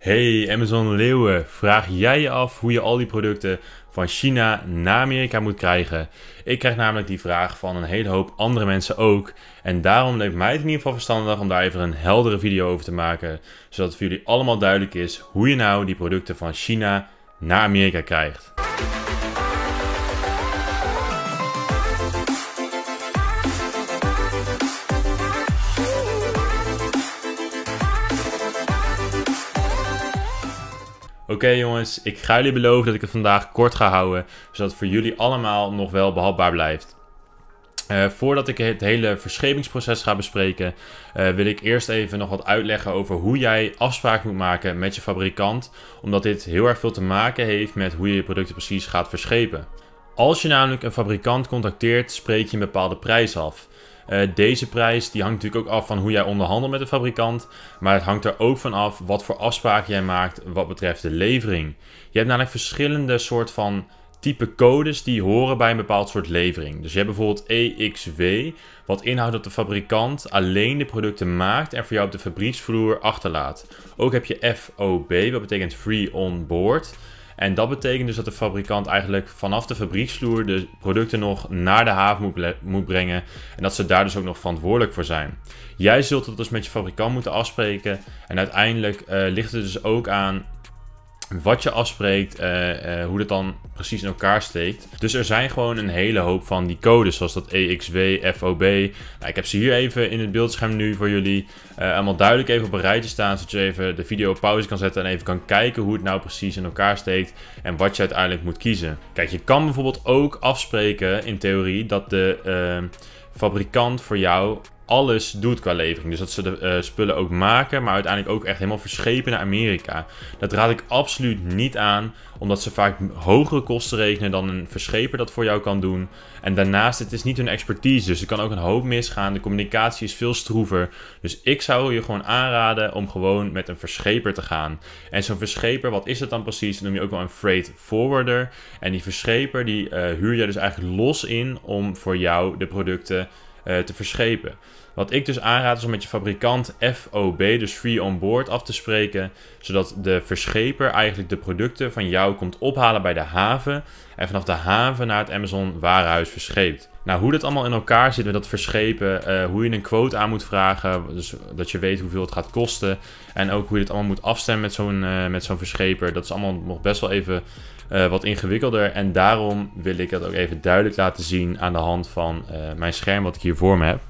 Hey Amazon Leeuwen, vraag jij je af hoe je al die producten van China naar Amerika moet krijgen? Ik krijg namelijk die vraag van een hele hoop andere mensen ook. En daarom leek mij het in ieder geval verstandig om daar even een heldere video over te maken. Zodat het voor jullie allemaal duidelijk is hoe je nou die producten van China naar Amerika krijgt. Oké jongens, ik ga jullie beloven dat ik het vandaag kort ga houden, zodat het voor jullie allemaal nog wel behapbaar blijft. Eh, voordat ik het hele verschepingsproces ga bespreken, eh, wil ik eerst even nog wat uitleggen over hoe jij afspraak moet maken met je fabrikant, omdat dit heel erg veel te maken heeft met hoe je je producten precies gaat verschepen. Als je namelijk een fabrikant contacteert, spreek je een bepaalde prijs af. Eh, deze prijs die hangt natuurlijk ook af van hoe jij onderhandelt met de fabrikant. Maar het hangt er ook van af wat voor afspraken jij maakt wat betreft de levering. Je hebt namelijk verschillende soort van type codes die horen bij een bepaald soort levering. Dus je hebt bijvoorbeeld EXW, wat inhoudt dat de fabrikant alleen de producten maakt en voor jou op de fabrieksvloer achterlaat. Ook heb je FOB, wat betekent Free On Board. En dat betekent dus dat de fabrikant eigenlijk vanaf de fabrieksvloer de producten nog naar de haven moet, brengen. En dat ze daar dus ook nog verantwoordelijk voor zijn. Jij zult het dus met je fabrikant moeten afspreken. En uiteindelijk eh, ligt het dus ook aan wat je afspreekt, eh, eh, hoe dat dan precies in elkaar steekt. Dus er zijn gewoon een hele hoop van die codes, zoals dat EXW, FOB. Nou, ik heb ze hier even in het beeldscherm nu voor jullie uh, allemaal duidelijk even op een rijtje staan, zodat je even de video op pauze kan zetten en even kan kijken hoe het nou precies in elkaar steekt en wat je uiteindelijk moet kiezen. Kijk, je kan bijvoorbeeld ook afspreken in theorie dat de fabrikant voor jou alles doet qua levering. Dus dat ze de eh, spullen ook maken, maar uiteindelijk ook echt helemaal verschepen naar Amerika. Dat raad ik absoluut niet aan, omdat ze vaak hogere kosten rekenen dan een verscheper dat voor jou kan doen. En daarnaast, het is niet hun expertise, dus er kan ook een hoop misgaan. De communicatie is veel stroever. Dus ik zou je gewoon aanraden om gewoon met een verscheper te gaan. En zo'n verscheper, wat is dat dan precies? noem je ook wel een freight forwarder. En die verscheper, die eh, huur je dus eigenlijk los in om voor jou de producten eh, te verschepen. Wat ik dus aanraad is om met je fabrikant FOB, dus Free On Board, af te spreken. Zodat de verscheper eigenlijk de producten van jou komt ophalen bij de haven. En vanaf de haven naar het Amazon Warehuis verscheept. Nou, hoe dat allemaal in elkaar zit met dat verschepen, eh, hoe je een quote aan moet vragen, dus dat je weet hoeveel het gaat kosten. En ook hoe je dit allemaal moet afstemmen met zo'n eh, met zo'n verscheper. Dat is allemaal nog best wel even eh, wat ingewikkelder. En daarom wil ik dat ook even duidelijk laten zien aan de hand van mijn scherm wat ik hier voor me heb.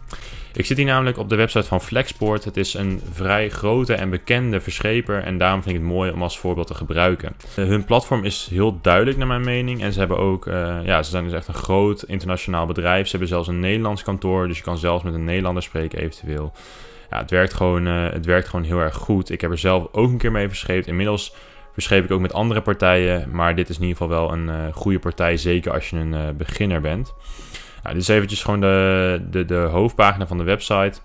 Ik zit hier namelijk op de website van Flexport. Het is een vrij grote en bekende verscheper en daarom vind ik het mooi om als voorbeeld te gebruiken. Eh, hun platform is heel duidelijk naar mijn mening en ze hebben ook, eh, ja, ze zijn dus echt een groot internationaal bedrijf. Ze hebben zelfs een Nederlands kantoor, dus je kan zelfs met een Nederlander spreken eventueel. Ja, het werkt gewoon, eh, het werkt gewoon heel erg goed. Ik heb er zelf ook een keer mee verscheept. Inmiddels verscheep ik ook met andere partijen, maar dit is in ieder geval wel een goede partij, zeker als je een beginner bent. Nou, dit is eventjes gewoon de, de, de hoofdpagina van de website.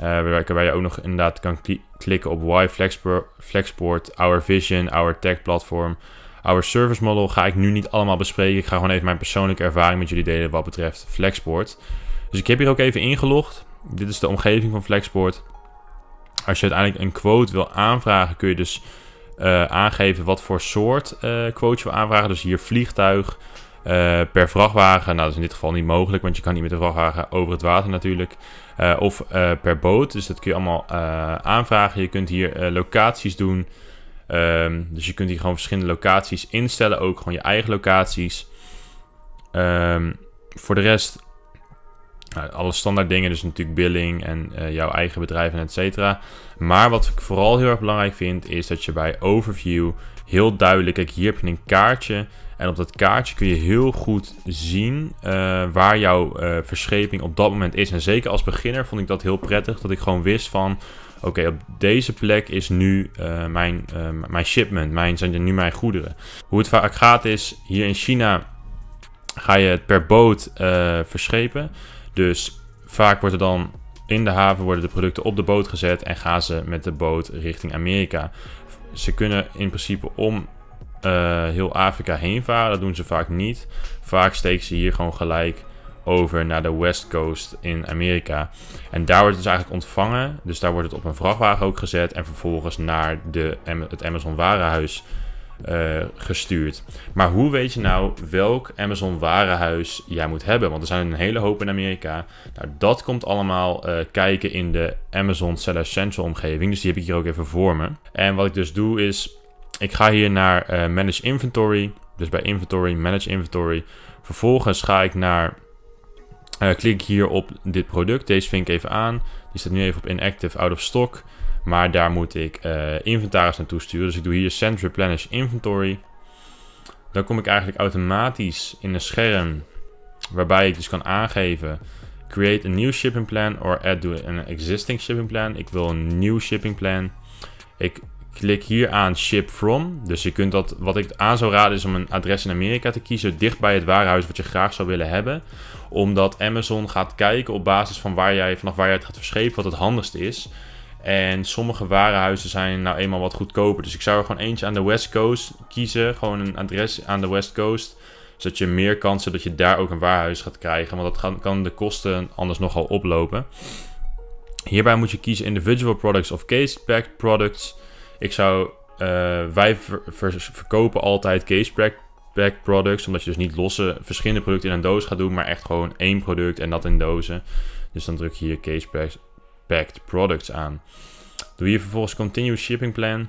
Uh, waarbij je ook nog inderdaad kan klikken op Why Flexport, Our Vision, Our Tech Platform, Our Service Model. Ga ik nu niet allemaal bespreken. Ik ga gewoon even mijn persoonlijke ervaring met jullie delen wat betreft Flexport. Dus ik heb hier ook even ingelogd. Dit is de omgeving van Flexport. Als je uiteindelijk een quote wil aanvragen, kun je dus eh, aangeven wat voor soort eh, quote je wil aanvragen. Dus hier vliegtuig, eh, per vrachtwagen. Nou, dat is in dit geval niet mogelijk, want je kan niet met de vrachtwagen over het water natuurlijk. Eh, of eh, per boot, dus dat kun je allemaal aanvragen. Je kunt hier locaties doen. Ehm, dus je kunt hier gewoon verschillende locaties instellen, ook gewoon je eigen locaties. Ehm, voor de rest, nou, alle standaard dingen, dus natuurlijk billing en jouw eigen bedrijf en et cetera. Maar wat ik vooral heel erg belangrijk vind, is dat je bij overview heel duidelijk, kijk hier heb je een kaartje en op dat kaartje kun je heel goed zien eh, waar jouw eh, verscheping op dat moment is. En zeker als beginner vond ik dat heel prettig. Dat ik gewoon wist van, oké, op deze plek is nu eh, mijn, mijn shipment. Mijn, zijn nu mijn goederen. Hoe het vaak gaat is, hier in China ga je het per boot verschepen. Dus vaak wordt er dan in de haven worden de producten op de boot gezet en gaan ze met de boot richting Amerika. Ze kunnen in principe om eh, heel Afrika heen varen. Dat doen ze vaak niet. Vaak steken ze hier gewoon gelijk over naar de West Coast in Amerika. En daar wordt het dus eigenlijk ontvangen. Dus daar wordt het op een vrachtwagen ook gezet. En vervolgens naar de, het Amazon Warenhuis eh, gestuurd. Maar hoe weet je nou welk Amazon warenhuis jij moet hebben? Want er zijn een hele hoop in Amerika. Nou, dat komt allemaal eh, kijken in de Amazon Seller Central omgeving. Dus die heb ik hier ook even voor me. En wat ik dus doe is ik ga hier naar eh, Manage Inventory. Dus bij Inventory, Manage Inventory. Vervolgens ga ik naar... Uh, klik hier op dit product. Deze vink ik even aan. Die staat nu even op Inactive Out of Stock. Maar daar moet ik uh, inventaris naartoe sturen. Dus ik doe hier Send Replenish Inventory. Dan kom ik eigenlijk automatisch in een scherm... waarbij ik dus kan aangeven... Create a new shipping plan or add to an existing shipping plan. Ik wil een nieuw shipping plan. Ik Klik hier aan Ship From. Dus je kunt dat, wat ik aan zou raden is om een adres in Amerika te kiezen, dicht bij het warenhuis wat je graag zou willen hebben. Omdat Amazon gaat kijken op basis van waar jij, vanaf waar jij het gaat verschepen, wat het handigst is. En sommige warenhuizen zijn nou eenmaal wat goedkoper. Dus ik zou er gewoon eentje aan de West Coast kiezen. Gewoon een adres aan de West Coast. Zodat je meer kansen dat je daar ook een warenhuis gaat krijgen. Want dat kan de kosten anders nogal oplopen. Hierbij moet je kiezen individual products of case-packed products. Ik zou, eh, wij verkopen altijd pack, pack products, omdat je dus niet losse verschillende producten in een doos gaat doen, maar echt gewoon één product en dat in dozen. Dus dan druk je hier case packed products aan. Doe je vervolgens continue shipping plan.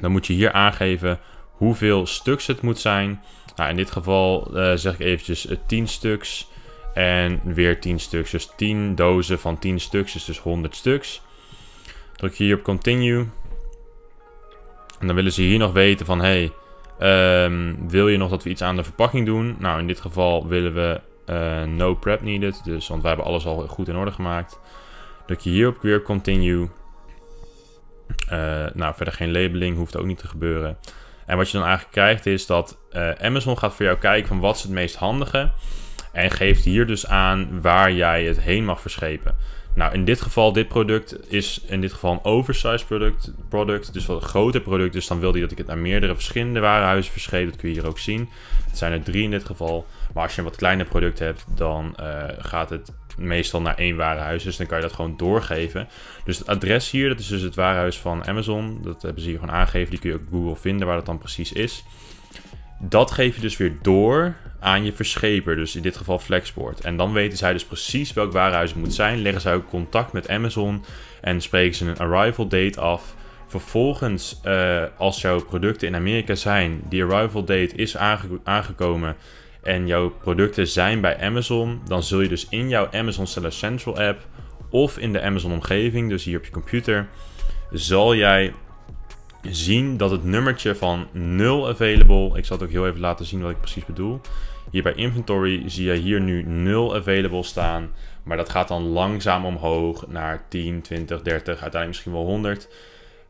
Dan moet je hier aangeven hoeveel stuks het moet zijn. Nou, in dit geval eh, zeg ik eventjes 10 eh, stuks. En weer 10 stuks. Dus 10 dozen van 10 stuks is dus 100 stuks. Druk je hier op continue. En dan willen ze hier nog weten van, hey, ehm, wil je nog dat we iets aan de verpakking doen? Nou, in dit geval willen we eh, no prep needed, dus, want wij hebben alles al goed in orde gemaakt. Druk je hierop weer continue. Eh, nou, verder geen labeling, hoeft ook niet te gebeuren. En wat je dan eigenlijk krijgt is dat eh, Amazon gaat voor jou kijken van wat is het meest handige. En geeft hier dus aan waar jij het heen mag verschepen. Nou, in dit geval, dit product is in dit geval een oversized product, product dus wat een groter product. Dus dan wilde hij dat ik het naar meerdere verschillende warenhuizen verscheep. Dat kun je hier ook zien. Het zijn er drie in dit geval. Maar als je een wat kleiner product hebt, dan eh, gaat het meestal naar één warenhuis. Dus dan kan je dat gewoon doorgeven. Dus het adres hier, dat is dus het warenhuis van Amazon. Dat hebben ze hier gewoon aangegeven. Die kun je ook Google vinden waar dat dan precies is dat geef je dus weer door aan je verscheper, dus in dit geval Flexport. En dan weten zij dus precies welk waarhuis het moet zijn, leggen zij ook contact met Amazon en spreken ze een arrival date af. Vervolgens, eh, als jouw producten in Amerika zijn, die arrival date is aangekomen en jouw producten zijn bij Amazon, dan zul je dus in jouw Amazon Seller Central app of in de Amazon omgeving, dus hier op je computer, zal jij zien dat het nummertje van 0 available, ik zal het ook heel even laten zien wat ik precies bedoel. Hier bij inventory zie je hier nu 0 available staan, maar dat gaat dan langzaam omhoog naar 10, 20, 30, uiteindelijk misschien wel 100.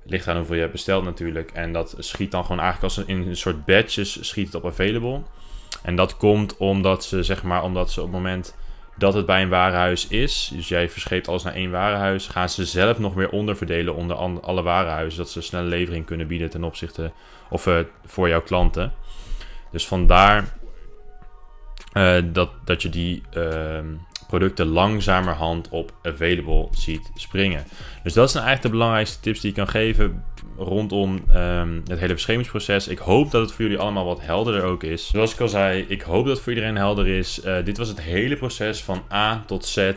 Ligt aan hoeveel je hebt besteld natuurlijk. En dat schiet dan gewoon eigenlijk als een, in een soort batches schiet het op available. En dat komt omdat ze, zeg maar, omdat ze op het moment dat het bij een warenhuis is. Dus jij verscheept alles naar één warenhuis. Gaan ze zelf nog meer onderverdelen onder alle warenhuizen. Dat ze een snelle levering kunnen bieden ten opzichte. of eh, voor jouw klanten. Dus vandaar eh, dat, dat je die ehm, producten langzamerhand op available ziet springen. Dus dat zijn eigenlijk de belangrijkste tips die ik kan geven rondom ehm, het hele beschermingsproces. Ik hoop dat het voor jullie allemaal wat helderder ook is. Zoals ik al zei, ik hoop dat het voor iedereen helder is. Eh, dit was het hele proces van A tot Z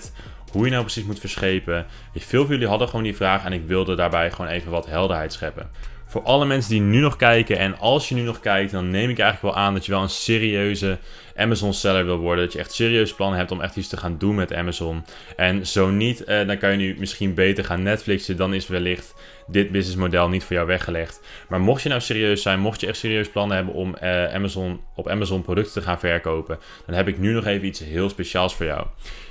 hoe je nou precies moet verschepen. Veel van jullie hadden gewoon die vraag en ik wilde daarbij gewoon even wat helderheid scheppen voor alle mensen die nu nog kijken. En als je nu nog kijkt, dan neem ik eigenlijk wel aan dat je wel een serieuze Amazon-seller wil worden. Dat je echt serieus plannen hebt om echt iets te gaan doen met Amazon. En zo niet, eh, dan kan je nu misschien beter gaan Netflixen. Dan is wellicht dit businessmodel niet voor jou weggelegd. Maar mocht je nou serieus zijn, mocht je echt serieus plannen hebben om eh, Amazon, op Amazon producten te gaan verkopen, dan heb ik nu nog even iets heel speciaals voor jou.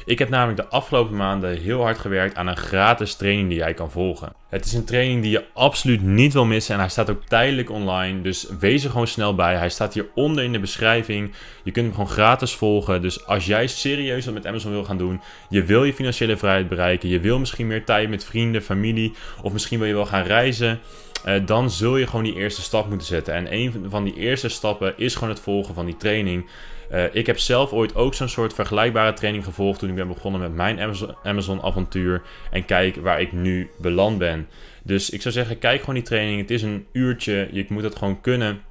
Ik heb namelijk de afgelopen maanden heel hard gewerkt aan een gratis training die jij kan volgen. Het is een training die je absoluut niet wil missen en hij staat ook tijdelijk online, dus wees er gewoon snel bij. Hij staat hieronder in de beschrijving. Je kunt hem gewoon gratis volgen, dus als jij serieus wat met Amazon wil gaan doen, je wil je financiële vrijheid bereiken, je wil misschien meer tijd met vrienden, familie of misschien wil je wel gaan reizen, eh, dan zul je gewoon die eerste stap moeten zetten. En een van die eerste stappen is gewoon het volgen van die training. Eh, ik heb zelf ooit ook zo'n soort vergelijkbare training gevolgd toen ik ben begonnen met mijn Amazon-avontuur. En kijk waar ik nu beland ben. Dus ik zou zeggen, kijk gewoon die training. Het is een uurtje. Je moet het gewoon kunnen.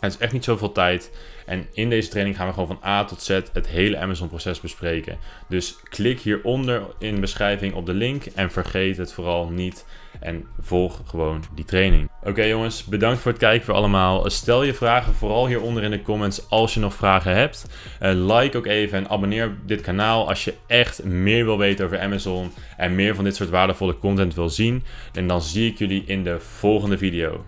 Het is echt niet zoveel tijd. En in deze training gaan we gewoon van A tot Z het hele Amazon-proces bespreken. Dus klik hieronder in de beschrijving op de link en vergeet het vooral niet. En volg gewoon die training. Oké jongens, bedankt voor het kijken voor allemaal. Stel je vragen vooral hieronder in de comments als je nog vragen hebt. Eh, like ook even en abonneer dit kanaal als je echt meer wil weten over Amazon en meer van dit soort waardevolle content wil zien. En dan zie ik jullie in de volgende video.